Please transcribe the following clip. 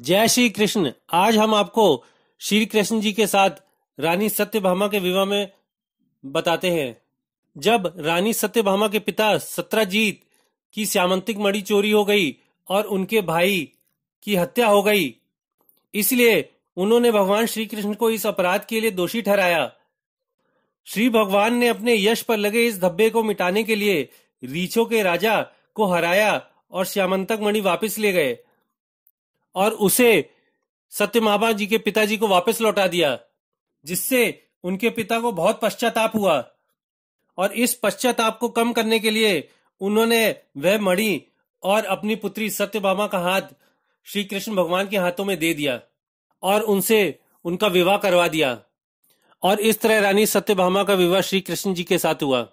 जय श्री कृष्ण आज हम आपको श्री कृष्ण जी के साथ रानी सत्यभामा के विवाह में बताते हैं जब रानी सत्यभामा के पिता सत्राजीत की श्यामंतिक मणि चोरी हो गई और उनके भाई की हत्या हो गई इसलिए उन्होंने भगवान श्री कृष्ण को इस अपराध के लिए दोषी ठहराया श्री भगवान ने अपने यश पर लगे इस धब्बे को मिटाने के लिए रीछो के राजा को हराया और श्यामंतक मणि वापस ले गए और उसे सत्यमाभा जी के पिताजी को वापस लौटा दिया जिससे उनके पिता को बहुत पश्चाताप हुआ और इस पश्चाताप को कम करने के लिए उन्होंने वह मणि और अपनी पुत्री सत्य भामा का हाथ श्री कृष्ण भगवान के हाथों में दे दिया और उनसे उनका विवाह करवा दिया और इस तरह रानी भामा का विवाह श्री कृष्ण जी के साथ हुआ